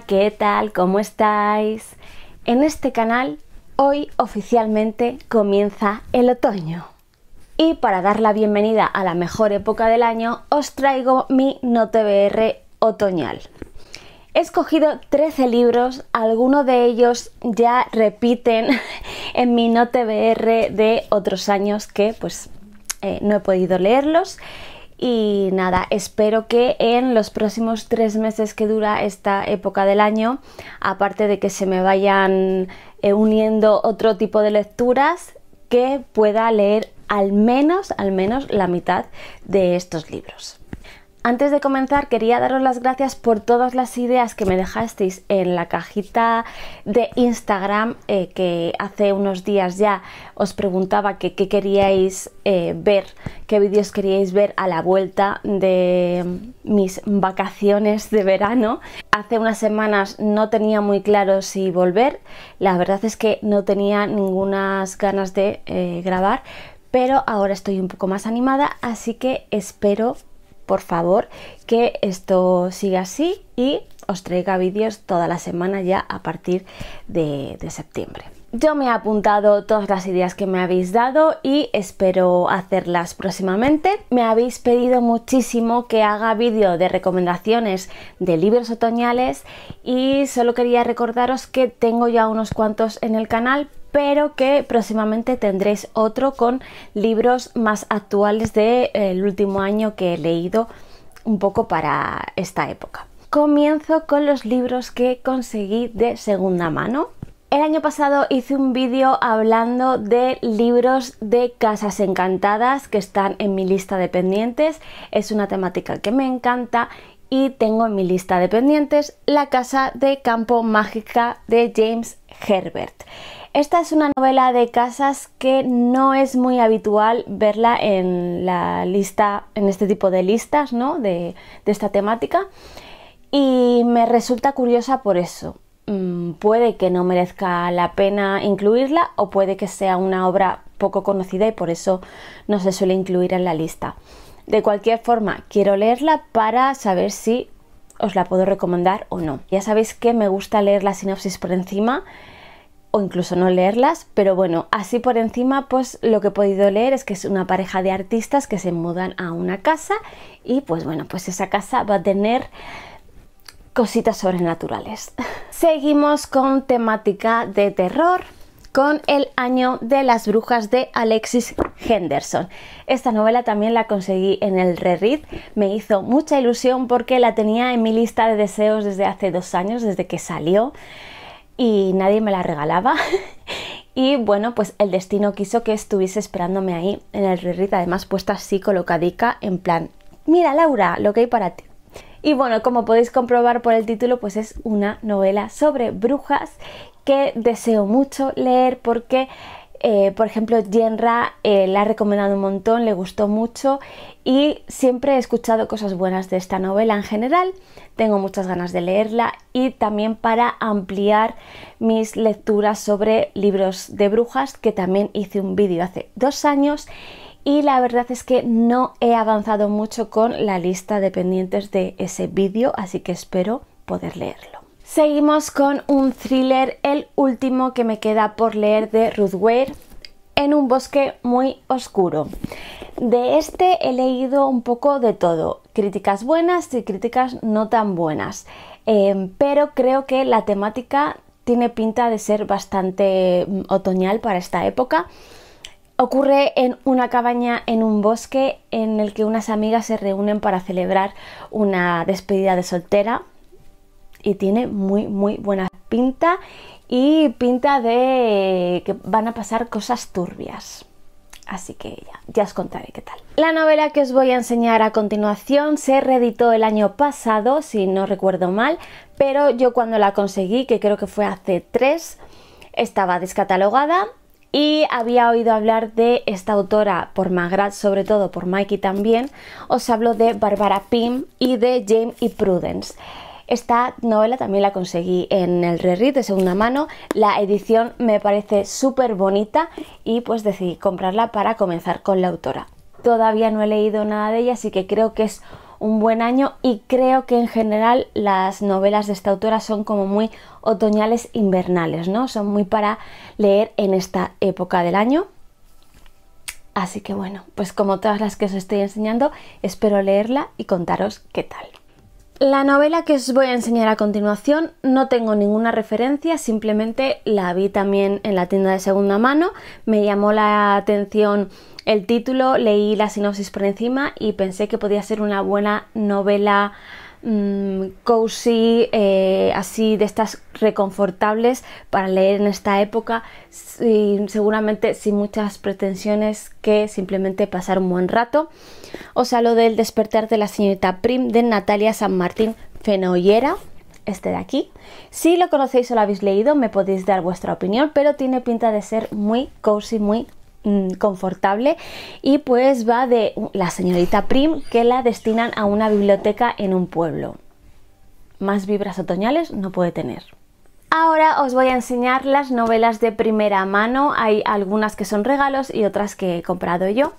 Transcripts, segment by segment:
¿qué tal? ¿Cómo estáis? En este canal hoy oficialmente comienza el otoño. Y para dar la bienvenida a la mejor época del año, os traigo mi NoteBR otoñal. He escogido 13 libros, algunos de ellos ya repiten en mi NoteBR de otros años que pues eh, no he podido leerlos y nada, espero que en los próximos tres meses que dura esta época del año, aparte de que se me vayan eh, uniendo otro tipo de lecturas, que pueda leer al menos, al menos la mitad de estos libros. Antes de comenzar, quería daros las gracias por todas las ideas que me dejasteis en la cajita de Instagram, eh, que hace unos días ya os preguntaba qué queríais eh, ver, qué vídeos queríais ver a la vuelta de mis vacaciones de verano. Hace unas semanas no tenía muy claro si volver, la verdad es que no tenía ninguna ganas de eh, grabar, pero ahora estoy un poco más animada, así que espero por favor, que esto siga así y os traiga vídeos toda la semana ya a partir de, septiembre. Yo me he apuntado todas las ideas que me habéis dado y espero hacerlas próximamente. Me habéis pedido muchísimo que haga vídeo de recomendaciones de libros otoñales y solo quería recordaros que tengo ya unos cuantos en el canal, pero que próximamente tendréis otro con libros más actuales del eh, último año que he leído un poco para esta época. Comienzo con los libros que conseguí de segunda mano. El año pasado hice un vídeo hablando de libros de casas encantadas que están en mi lista de pendientes. Es una temática que me encanta y tengo en mi lista de pendientes La Casa de Campo Mágica de James Herbert. Esta es una novela de casas que no es muy habitual verla en la lista, en este tipo de listas, ¿no? De, esta temática. Y me resulta curiosa por eso. Mm, puede que no merezca la pena incluirla o puede que sea una obra poco conocida y por eso no se suele incluir en la lista. De cualquier forma, quiero leerla para saber si os la puedo recomendar o no. Ya sabéis que me gusta leer la sinopsis por encima o incluso no leerlas, pero bueno, así por encima pues lo que he podido leer es que es una pareja de artistas que se mudan a una casa y pues bueno, pues esa casa va a tener cositas sobrenaturales. Seguimos con temática de terror con El año de las brujas de Alexis Henderson. Esta novela también la conseguí en el reread, me hizo mucha ilusión porque la tenía en mi lista de deseos desde hace dos años, desde que salió, y nadie me la regalaba. Y bueno, pues el destino quiso que estuviese esperándome ahí en el reread, además puesta así colocadica en plan, mira Laura, lo que hay para ti. Y bueno, como podéis comprobar por el título, pues es una novela sobre brujas que deseo mucho leer porque, eh, por ejemplo, Jenra eh, la ha recomendado un montón, le gustó mucho y siempre he escuchado cosas buenas de esta novela en general. Tengo muchas ganas de leerla y también para ampliar mis lecturas sobre libros de brujas, que también hice un vídeo hace dos años y la verdad es que no he avanzado mucho con la lista de pendientes de ese vídeo, así que espero poder leerlo. Seguimos con un thriller, el último que me queda por leer de Ruth Ware, en un bosque muy oscuro. De este he leído un poco de todo, críticas buenas y críticas no tan buenas, em, pero creo que la temática tiene pinta de ser bastante mm, otoñal para esta época. Ocurre en una cabaña en un bosque en el que unas amigas se reúnen para celebrar una despedida de soltera y tiene muy, muy buena pinta y pinta de que van a pasar cosas turbias. Así que ya, ya os contaré qué tal. La novela que os voy a enseñar a continuación se reeditó el año pasado, si no recuerdo mal, pero yo cuando la conseguí, que creo que fue hace tres, estaba descatalogada y había oído hablar de esta autora por Magrat, sobre todo por Mikey también. Os hablo de Barbara Pym y de Jane y Prudence. Esta novela también la conseguí en el rerit de segunda mano. La edición me parece súper bonita y pues decidí comprarla para comenzar con la autora. Todavía no he leído nada de ella, así que creo que es un buen año y creo que en general las novelas de esta autora son como muy otoñales invernales, ¿no? Son muy para leer en esta época del año. Así que bueno, pues como todas las que os estoy enseñando, espero leerla y contaros qué tal. La novela que os voy a enseñar a continuación no tengo ninguna referencia, simplemente la vi también en la tienda de segunda mano, me llamó la atención el título, leí la sinopsis por encima y pensé que podía ser una buena novela Mm, cozy, eh, así de estas reconfortables para leer en esta época, y seguramente sin muchas pretensiones que simplemente pasar un buen rato. Os hablo del despertar de la señorita Prim de Natalia San Martín Fenollera este de aquí. Si lo conocéis o lo habéis leído, me podéis dar vuestra opinión, pero tiene pinta de ser muy cozy, muy Mm, confortable y pues va de la señorita Prim que la destinan a una biblioteca en un pueblo. Más vibras otoñales no puede tener. Ahora os voy a enseñar las novelas de primera mano. Hay algunas que son regalos y otras que he comprado yo.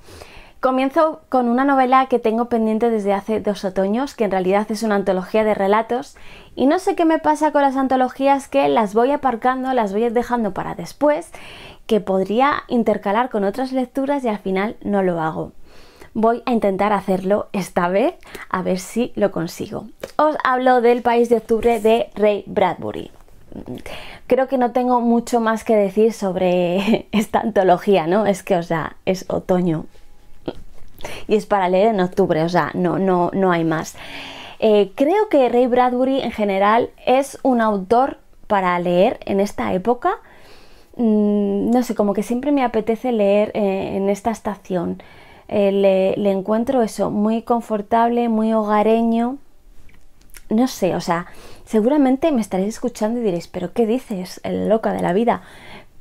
Comienzo con una novela que tengo pendiente desde hace dos otoños, que en realidad es una antología de relatos, y no sé qué me pasa con las antologías que las voy aparcando, las voy dejando para después, que podría intercalar con otras lecturas y al final no lo hago. Voy a intentar hacerlo esta vez, a ver si lo consigo. Os hablo del País de Octubre de Ray Bradbury creo que no tengo mucho más que decir sobre esta antología, ¿no? Es que, o sea, es otoño y es para leer en octubre, o sea, no, no, hay más. Eh, creo que Ray Bradbury en general es un autor para leer en esta época. Mm, no sé, como que siempre me apetece leer eh, en esta estación. Eh, le, encuentro eso, muy confortable, muy hogareño. No sé, o sea, seguramente me estaréis escuchando y diréis, pero ¿qué dices? El loca de la vida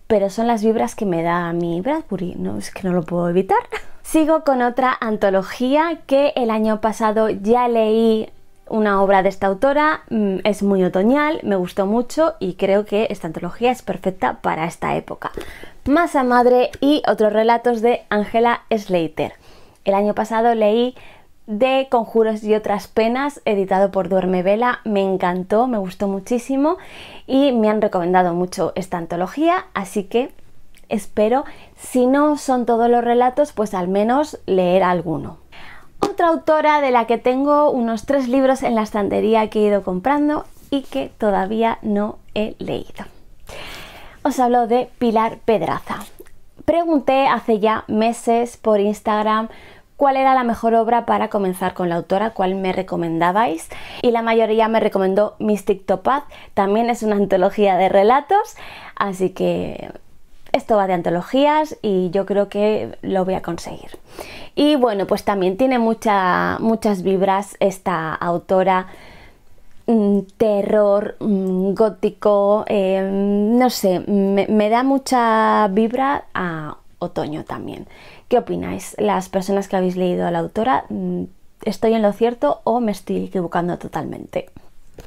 pero son las vibras que me da mi Bradbury, no es que no lo puedo evitar. Sigo con otra antología que el año pasado ya leí una obra de esta autora, mm, es muy otoñal, me gustó mucho y creo que esta antología es perfecta para esta época. Masa Madre y otros relatos de Angela Slater. El año pasado leí de Conjuros y otras penas, editado por Duerme Vela, me encantó, me gustó muchísimo y me han recomendado mucho esta antología, así que espero, si no son todos los relatos, pues al menos leer alguno. Otra autora de la que tengo unos tres libros en la estantería que he ido comprando y que todavía no he leído. Os hablo de Pilar Pedraza. Pregunté hace ya meses por Instagram cuál era la mejor obra para comenzar con la autora, cuál me recomendabais y la mayoría me recomendó Mystic Topaz, también es una antología de relatos, así que esto va de antologías y yo creo que lo voy a conseguir. Y bueno, pues también tiene mucha, muchas vibras esta autora mm, terror, mm, gótico, em, no sé, me, me, da mucha vibra a otoño también. ¿Qué opináis? Las personas que habéis leído a la autora, mm, ¿estoy en lo cierto o me estoy equivocando totalmente?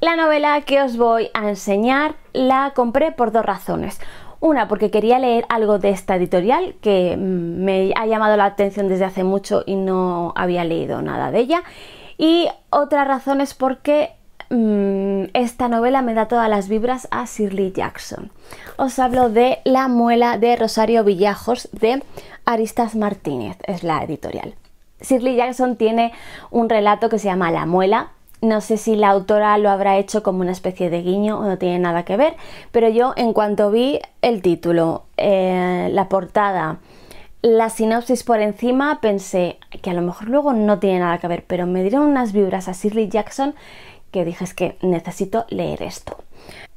La novela que os voy a enseñar la compré por dos razones. Una, porque quería leer algo de esta editorial que mm, me ha llamado la atención desde hace mucho y no había leído nada de ella. Y otra razón es porque mm, esta novela me da todas las vibras a Shirley Jackson. Os hablo de La muela de Rosario Villajos de Aristas Martínez, es la editorial. Shirley Jackson tiene un relato que se llama La muela, no sé si la autora lo habrá hecho como una especie de guiño o no tiene nada que ver, pero yo en cuanto vi el título, eh, la portada, la sinopsis por encima, pensé que a lo mejor luego no tiene nada que ver, pero me dieron unas vibras a Shirley Jackson que dije es que necesito leer esto.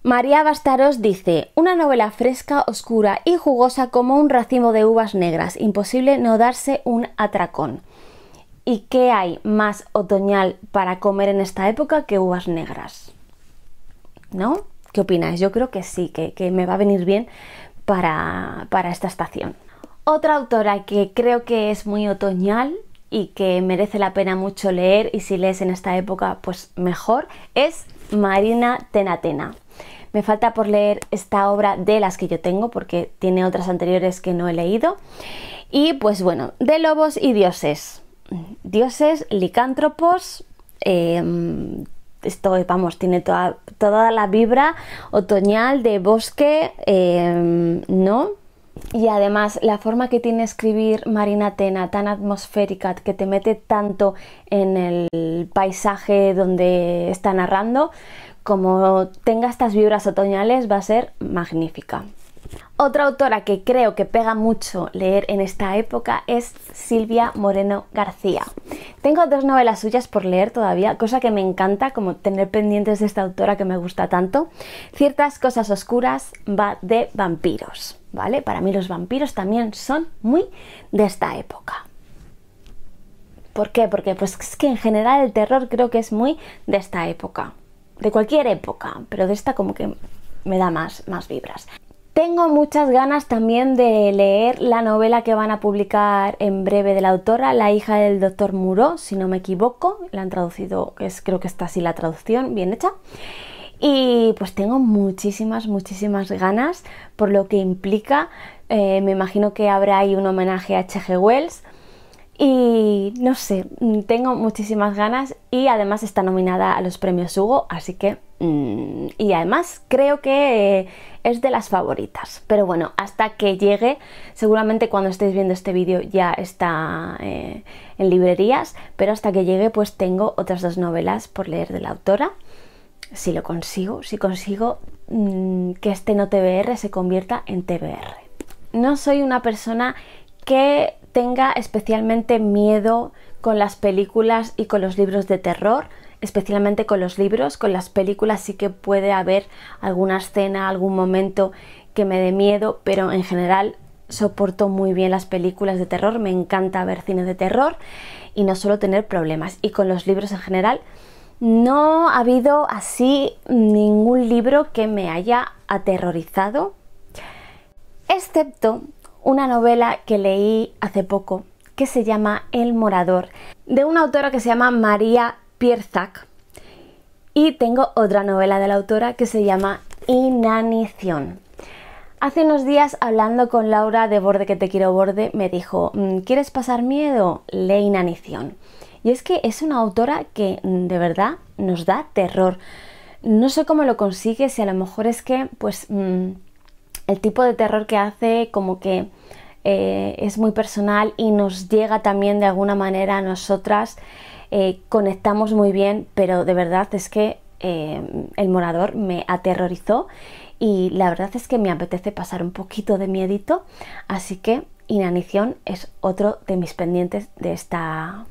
María Bastaros dice, una novela fresca, oscura y jugosa como un racimo de uvas negras, imposible no darse un atracón. ¿Y qué hay más otoñal para comer en esta época que uvas negras? ¿No? ¿Qué opináis? Yo creo que sí, que, me va a venir bien para, para esta estación. Otra autora que creo que es muy otoñal y que merece la pena mucho leer y si lees en esta época pues mejor es Marina Tenatena. Me falta por leer esta obra de las que yo tengo porque tiene otras anteriores que no he leído. Y pues bueno, de lobos y dioses dioses licántropos. Em, esto, vamos, tiene toda, la vibra otoñal de bosque, em, ¿no? Y además la forma que tiene escribir Marina Tena, tan atmosférica, que te mete tanto en el paisaje donde está narrando, como tenga estas vibras otoñales, va a ser magnífica. Otra autora que creo que pega mucho leer en esta época es Silvia Moreno García. Tengo dos novelas suyas por leer todavía, cosa que me encanta, como tener pendientes de esta autora que me gusta tanto. Ciertas cosas oscuras va de vampiros, ¿vale? Para mí los vampiros también son muy de esta época. ¿Por qué? Porque pues es que en general el terror creo que es muy de esta época. De cualquier época, pero de esta como que me da más, más vibras. Tengo muchas ganas también de leer la novela que van a publicar en breve de la autora, La hija del doctor Muro, si no me equivoco. La han traducido, creo que está así la traducción, bien hecha. Y pues tengo muchísimas, muchísimas ganas por lo que implica. Eh, me imagino que habrá ahí un homenaje a H.G. Wells. Y no sé, tengo muchísimas ganas y además está nominada a los premios Hugo, así que Mm, y además creo que eh, es de las favoritas. Pero bueno, hasta que llegue, seguramente cuando estéis viendo este vídeo ya está eh, en librerías, pero hasta que llegue pues tengo otras dos novelas por leer de la autora. Si lo consigo, si consigo mm, que este no TBR se convierta en TBR. No soy una persona que tenga especialmente miedo con las películas y con los libros de terror especialmente con los libros, con las películas sí que puede haber alguna escena, algún momento que me dé miedo, pero en general soporto muy bien las películas de terror, me encanta ver cine de terror y no suelo tener problemas. Y con los libros en general no ha habido así ningún libro que me haya aterrorizado, excepto una novela que leí hace poco que se llama El Morador, de una autora que se llama María pierre zack Y tengo otra novela de la autora que se llama Inanición. Hace unos días hablando con Laura de Borde que te quiero borde me dijo, mm, ¿quieres pasar miedo? Lee Inanición. Y es que es una autora que mm, de verdad nos da terror. No sé cómo lo consigue, si a lo mejor es que pues mm, el tipo de terror que hace como que eh, es muy personal y nos llega también de alguna manera a nosotras. Eh, conectamos muy bien, pero de verdad es que eh, el morador me aterrorizó y la verdad es que me apetece pasar un poquito de miedito, así que inanición es otro de mis pendientes de esta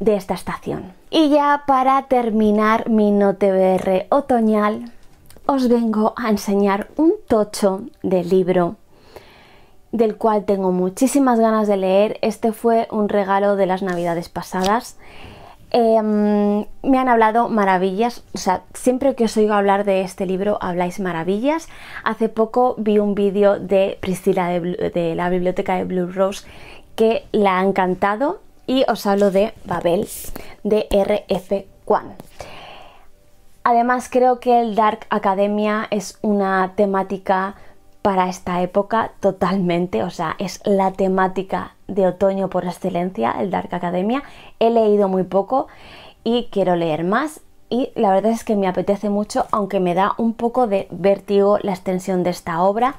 de esta estación. Y ya para terminar mi NoteBR otoñal, os vengo a enseñar un tocho de libro del cual tengo muchísimas ganas de leer. Este fue un regalo de las navidades pasadas. Em, me han hablado maravillas, o sea, siempre que os oigo hablar de este libro habláis maravillas. Hace poco vi un vídeo de Priscila de, la biblioteca de Blue Rose que la ha encantado y os hablo de Babel de R.F. Kwan. Además creo que el Dark Academia es una temática para esta época totalmente, o sea, es la temática de otoño por excelencia, el Dark Academia. He leído muy poco y quiero leer más y la verdad es que me apetece mucho, aunque me da un poco de vértigo la extensión de esta obra,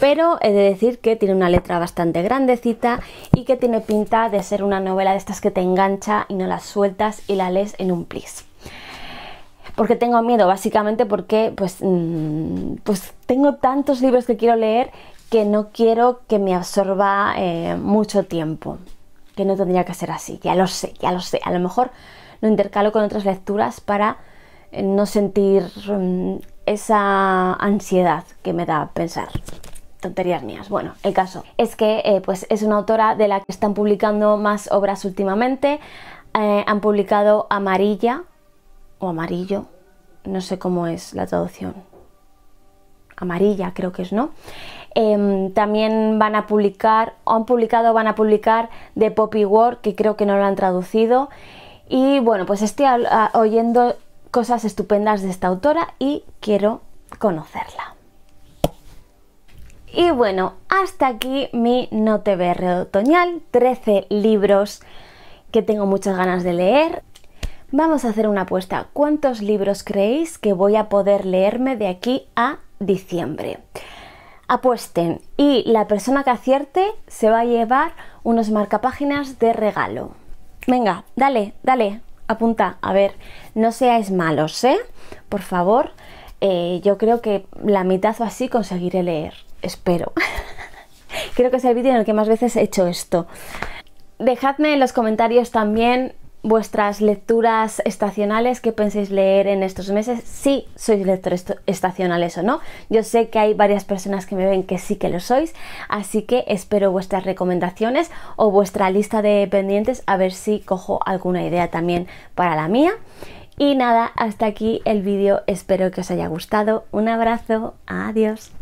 pero he de decir que tiene una letra bastante grandecita y que tiene pinta de ser una novela de estas que te engancha y no las sueltas y la lees en un plis porque tengo miedo, básicamente porque pues, mm, pues tengo tantos libros que quiero leer que no quiero que me absorba eh, mucho tiempo, que no tendría que ser así, ya lo sé, ya lo sé, a lo mejor lo intercalo con otras lecturas para eh, no sentir mm, esa ansiedad que me da pensar tonterías mías. Bueno, el caso es que eh, pues es una autora de la que están publicando más obras últimamente. han publicado Amarilla, o amarillo, no sé cómo es la traducción. Amarilla creo que es, ¿no? Em, también van a publicar, o han publicado, van a publicar de Poppy War, que creo que no lo han traducido. Y bueno, pues estoy oyendo cosas estupendas de esta autora y quiero conocerla. Y bueno, hasta aquí mi Red otoñal, 13 libros que tengo muchas ganas de leer. Vamos a hacer una apuesta. ¿Cuántos libros creéis que voy a poder leerme de aquí a diciembre? Apuesten y la persona que acierte se va a llevar unos marcapáginas de regalo. Venga, dale, dale, apunta. A ver, no seáis malos, ¿eh? Por favor, eh, yo creo que la mitad o así conseguiré leer. Espero. creo que es el vídeo en el que más veces he hecho esto. Dejadme en los comentarios también vuestras lecturas estacionales que penséis leer en estos meses, si sois lectores estacionales o no. Yo sé que hay varias personas que me ven que sí que lo sois, así que espero vuestras recomendaciones o vuestra lista de pendientes a ver si cojo alguna idea también para la mía. Y nada, hasta aquí el vídeo, espero que os haya gustado, un abrazo, adiós.